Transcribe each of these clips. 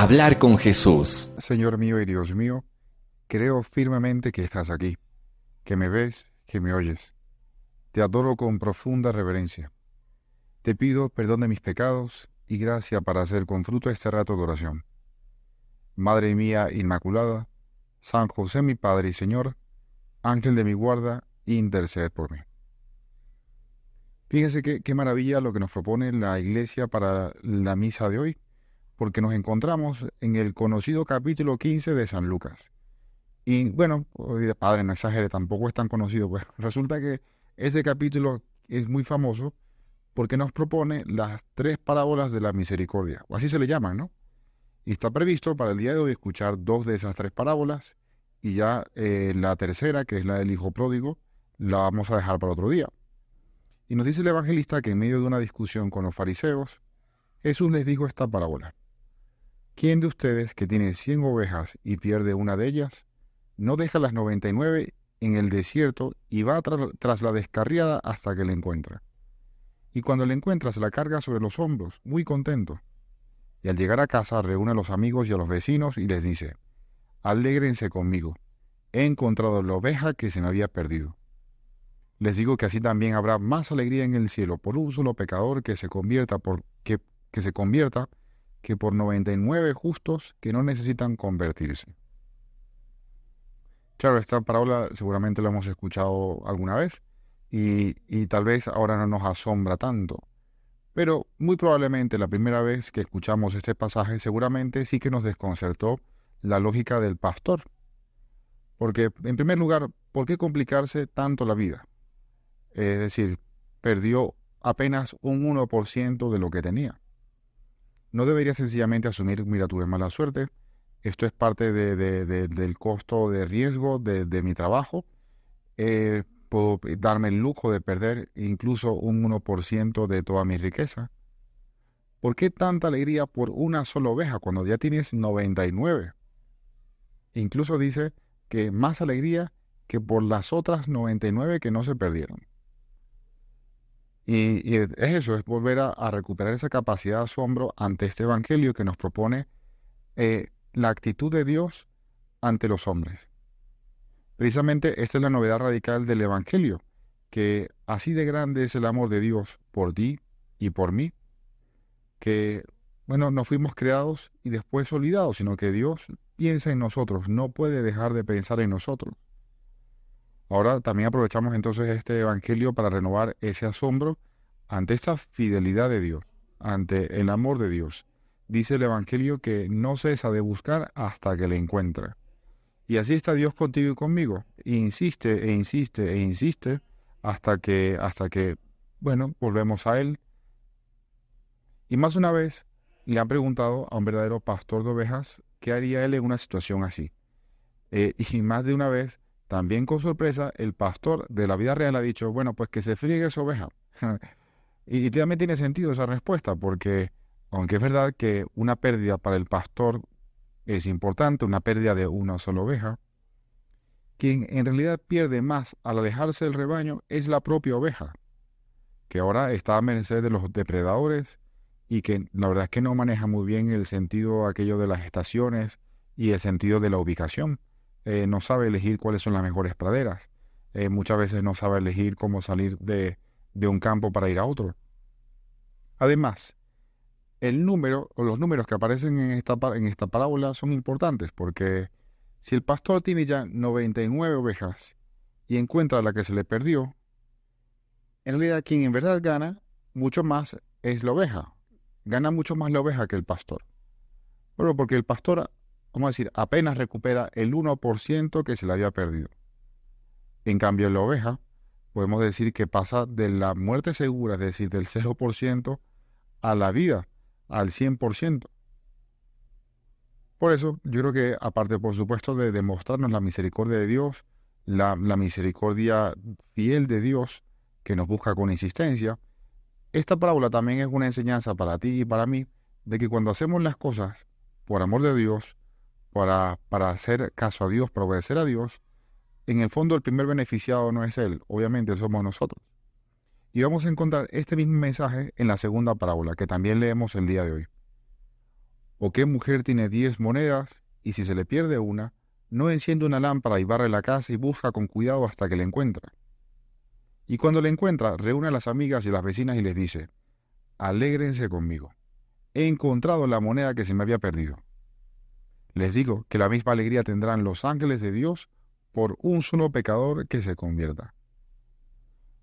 Hablar con Jesús. Señor mío y Dios mío, creo firmemente que estás aquí, que me ves, que me oyes. Te adoro con profunda reverencia. Te pido perdón de mis pecados y gracia para hacer con fruto este rato de oración. Madre mía Inmaculada, San José mi Padre y Señor, Ángel de mi guarda, intercede por mí. Fíjese qué maravilla lo que nos propone la Iglesia para la misa de hoy porque nos encontramos en el conocido capítulo 15 de San Lucas. Y bueno, padre, no exagere, tampoco es tan conocido. Pues resulta que ese capítulo es muy famoso porque nos propone las tres parábolas de la misericordia, o así se le llaman, ¿no? Y está previsto para el día de hoy escuchar dos de esas tres parábolas y ya eh, la tercera, que es la del hijo pródigo, la vamos a dejar para otro día. Y nos dice el evangelista que en medio de una discusión con los fariseos, Jesús les dijo esta parábola. ¿Quién de ustedes que tiene 100 ovejas y pierde una de ellas, no deja las 99 en el desierto y va tras la descarriada hasta que la encuentra? Y cuando la encuentra se la carga sobre los hombros, muy contento. Y al llegar a casa reúne a los amigos y a los vecinos y les dice, alégrense conmigo, he encontrado la oveja que se me había perdido. Les digo que así también habrá más alegría en el cielo por un solo pecador que se convierta por que se convierta que por 99 justos que no necesitan convertirse. Claro, esta parábola seguramente la hemos escuchado alguna vez y, y, tal vez ahora no nos asombra tanto. Pero muy probablemente la primera vez que escuchamos este pasaje seguramente sí que nos desconcertó la lógica del pastor. Porque en primer lugar, ¿por qué complicarse tanto la vida? Es decir, perdió apenas un 1% de lo que tenía no debería sencillamente asumir, mira, tuve mala suerte, esto es parte del costo de riesgo de, mi trabajo, eh, puedo darme el lujo de perder incluso un 1% de toda mi riqueza. ¿Por qué tanta alegría por una sola oveja cuando ya tienes 99? Incluso dice que más alegría que por las otras 99 que no se perdieron. Y, es eso, es volver a, recuperar esa capacidad de asombro ante este Evangelio que nos propone eh, la actitud de Dios ante los hombres. Precisamente esta es la novedad radical del Evangelio, que así de grande es el amor de Dios por ti y por mí, que, bueno, no fuimos creados y después olvidados, sino que Dios piensa en nosotros, no puede dejar de pensar en nosotros. Ahora también aprovechamos entonces este Evangelio para renovar ese asombro ante esta fidelidad de Dios, ante el amor de Dios. Dice el Evangelio que no cesa de buscar hasta que le encuentra. Y así está Dios contigo y conmigo. insiste e insiste e insiste hasta que, hasta que, bueno, volvemos a Él. Y más una vez le han preguntado a un verdadero pastor de ovejas qué haría Él en una situación así. Eh, y más de una vez también con sorpresa, el pastor de la vida real ha dicho, bueno, pues que se friegue esa oveja. y, y, también tiene sentido esa respuesta, porque aunque es verdad que una pérdida para el pastor es importante, una pérdida de una sola oveja, quien en realidad pierde más al alejarse del rebaño es la propia oveja, que ahora está a merced de los depredadores y que la verdad es que no maneja muy bien el sentido aquello de las estaciones y el sentido de la ubicación. Eh, no sabe elegir cuáles son las mejores praderas. Eh, muchas veces no sabe elegir cómo salir de, un campo para ir a otro. Además, el número o los números que aparecen en esta, en esta parábola son importantes porque si el pastor tiene ya 99 ovejas y encuentra la que se le perdió, en realidad quien en verdad gana mucho más es la oveja. Gana mucho más la oveja que el pastor. Bueno, porque el pastor ¿Cómo decir, apenas recupera el 1% que se le había perdido. En cambio, en la oveja, podemos decir que pasa de la muerte segura, es decir, del 0% a la vida, al 100%. Por eso, yo creo que aparte, por supuesto, de demostrarnos la misericordia de Dios, la, la misericordia fiel de Dios, que nos busca con insistencia, esta parábola también es una enseñanza para ti y para mí de que cuando hacemos las cosas por amor de Dios, para, hacer caso a Dios, para obedecer a Dios, en el fondo el primer beneficiado no es Él, obviamente somos nosotros. Y vamos a encontrar este mismo mensaje en la segunda parábola, que también leemos el día de hoy. ¿O qué mujer tiene diez monedas y si se le pierde una, no enciende una lámpara y barre la casa y busca con cuidado hasta que la encuentra? Y cuando la encuentra, reúne a las amigas y las vecinas y les dice, alégrense conmigo, he encontrado la moneda que se me había perdido. Les digo que la misma alegría tendrán los ángeles de Dios por un solo pecador que se convierta.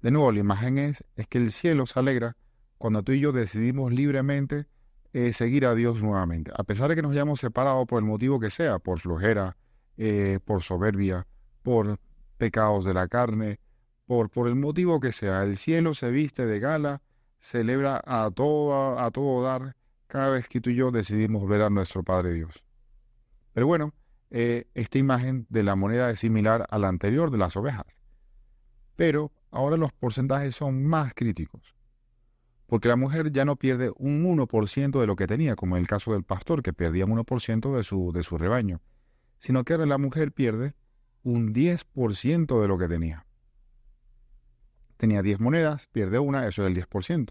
De nuevo, la imagen es, que el cielo se alegra cuando tú y yo decidimos libremente eh, seguir a Dios nuevamente. A pesar de que nos hayamos separado por el motivo que sea, por flojera, eh, por soberbia, por pecados de la carne, por, por el motivo que sea, el cielo se viste de gala, celebra a, todo a todo dar cada vez que tú y yo decidimos ver a nuestro Padre Dios. Pero bueno, eh, esta imagen de la moneda es similar a la anterior de las ovejas. Pero ahora los porcentajes son más críticos, porque la mujer ya no pierde un 1% de lo que tenía, como en el caso del pastor, que perdía un 1% de su, de su rebaño, sino que ahora la mujer pierde un 10% de lo que tenía. Tenía 10 monedas, pierde una, eso es el 10%.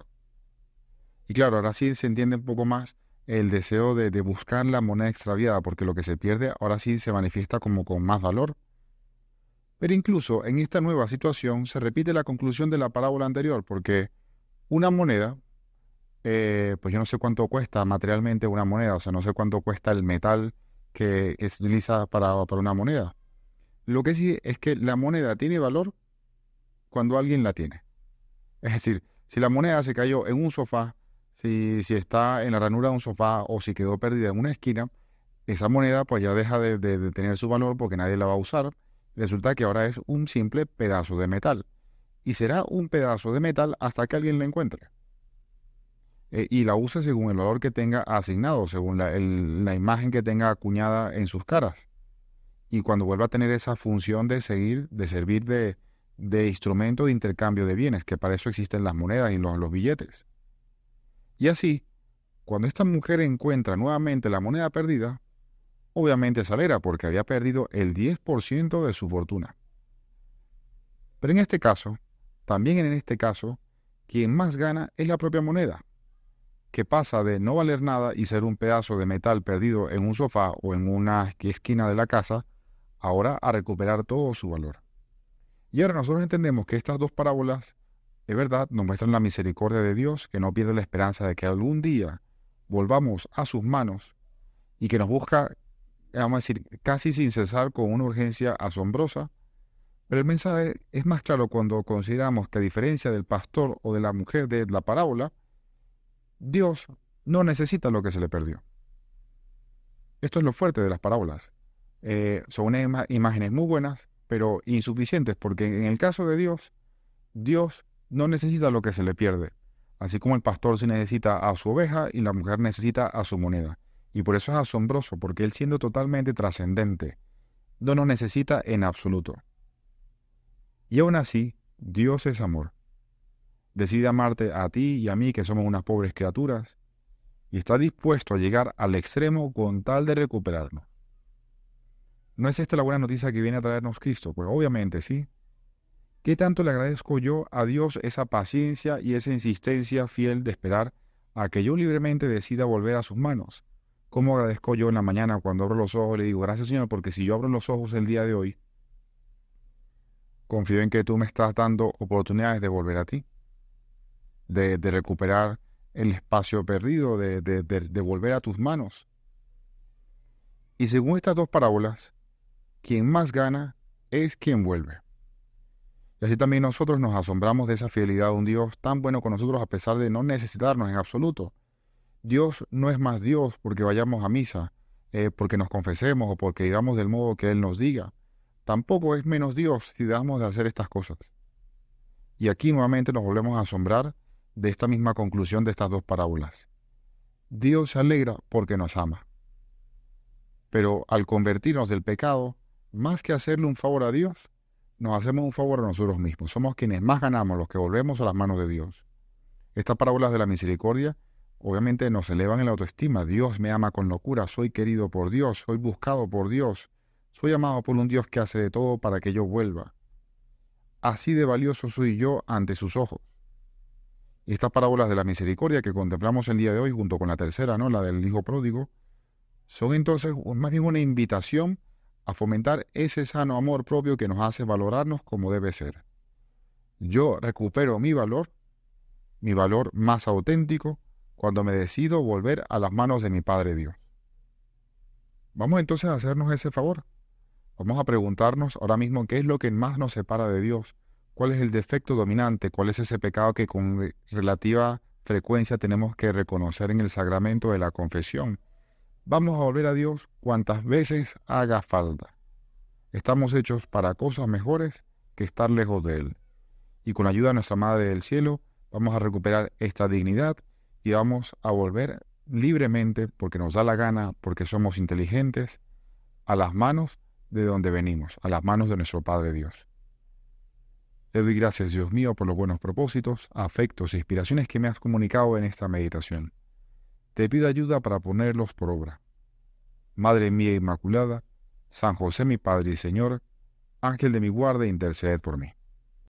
Y claro, ahora sí se entiende un poco más el deseo de, buscar la moneda extraviada, porque lo que se pierde ahora sí se manifiesta como con más valor. Pero incluso en esta nueva situación se repite la conclusión de la parábola anterior, porque una moneda, eh, pues yo no sé cuánto cuesta materialmente una moneda, o sea, no sé cuánto cuesta el metal que, se utiliza para una moneda. Lo que sí es que la moneda tiene valor cuando alguien la tiene. Es decir, si la moneda se cayó en un sofá si, está en la ranura de un sofá o si quedó perdida en una esquina, esa moneda pues ya deja de, tener su valor porque nadie la va a usar. Resulta que ahora es un simple pedazo de metal. Y será un pedazo de metal hasta que alguien la encuentre eh, y la use según el valor que tenga asignado, según la, imagen que tenga acuñada en sus caras. Y cuando vuelva a tener esa función de seguir, de servir de, instrumento de intercambio de bienes, que para eso existen las monedas y los billetes. Y así, cuando esta mujer encuentra nuevamente la moneda perdida, obviamente salera porque había perdido el 10% de su fortuna. Pero en este caso, también en este caso, quien más gana es la propia moneda, que pasa de no valer nada y ser un pedazo de metal perdido en un sofá o en una esquina de la casa, ahora a recuperar todo su valor. Y ahora nosotros entendemos que estas dos parábolas es verdad nos muestran la misericordia de Dios que no pierde la esperanza de que algún día volvamos a sus manos y que nos busca, vamos a decir, casi sin cesar con una urgencia asombrosa. Pero el mensaje es más claro cuando consideramos que a diferencia del pastor o de la mujer de la parábola, Dios no necesita lo que se le perdió. Esto es lo fuerte de las parábolas. Eh, son imágenes muy buenas, pero insuficientes, porque en el caso de Dios, Dios no necesita lo que se le pierde, así como el pastor se necesita a su oveja y la mujer necesita a su moneda. Y por eso es asombroso, porque él siendo totalmente trascendente, no nos necesita en absoluto. Y aún así, Dios es amor. Decide amarte a ti y a mí, que somos unas pobres criaturas, y está dispuesto a llegar al extremo con tal de recuperarnos. ¿No es esta la buena noticia que viene a traernos Cristo? Pues obviamente sí, ¿Qué tanto le agradezco yo a Dios esa paciencia y esa insistencia fiel de esperar a que yo libremente decida volver a sus manos? ¿Cómo agradezco yo en la mañana cuando abro los ojos? Le digo, gracias Señor, porque si yo abro los ojos el día de hoy, confío en que tú me estás dando oportunidades de volver a ti, de, recuperar el espacio perdido, de volver a tus manos. Y según estas dos parábolas, quien más gana es quien vuelve. Y así también nosotros nos asombramos de esa fidelidad de un Dios tan bueno con nosotros a pesar de no necesitarnos en absoluto. Dios no es más Dios porque vayamos a misa, eh, porque nos confesemos o porque digamos del modo que Él nos diga. Tampoco es menos Dios si dejamos de hacer estas cosas. Y aquí nuevamente nos volvemos a asombrar de esta misma conclusión de estas dos parábolas. Dios se alegra porque nos ama. Pero al convertirnos del pecado, más que hacerle un favor a Dios, nos hacemos un favor a nosotros mismos. Somos quienes más ganamos los que volvemos a las manos de Dios. Estas parábolas de la misericordia obviamente nos elevan en la autoestima. Dios me ama con locura, soy querido por Dios, soy buscado por Dios, soy amado por un Dios que hace de todo para que yo vuelva. Así de valioso soy yo ante sus ojos. estas parábolas de la misericordia que contemplamos el día de hoy, junto con la tercera, ¿no? la del hijo pródigo, son entonces más bien una invitación a fomentar ese sano amor propio que nos hace valorarnos como debe ser. Yo recupero mi valor, mi valor más auténtico, cuando me decido volver a las manos de mi Padre Dios. Vamos entonces a hacernos ese favor. Vamos a preguntarnos ahora mismo qué es lo que más nos separa de Dios, cuál es el defecto dominante, cuál es ese pecado que con relativa frecuencia tenemos que reconocer en el sacramento de la confesión Vamos a volver a Dios cuantas veces haga falta. Estamos hechos para cosas mejores que estar lejos de Él. Y con ayuda de nuestra Madre del Cielo vamos a recuperar esta dignidad y vamos a volver libremente, porque nos da la gana, porque somos inteligentes, a las manos de donde venimos, a las manos de nuestro Padre Dios. Te doy gracias, Dios mío, por los buenos propósitos, afectos e inspiraciones que me has comunicado en esta meditación te pido ayuda para ponerlos por obra. Madre mía Inmaculada, San José mi Padre y Señor, Ángel de mi guarda, intercede por mí.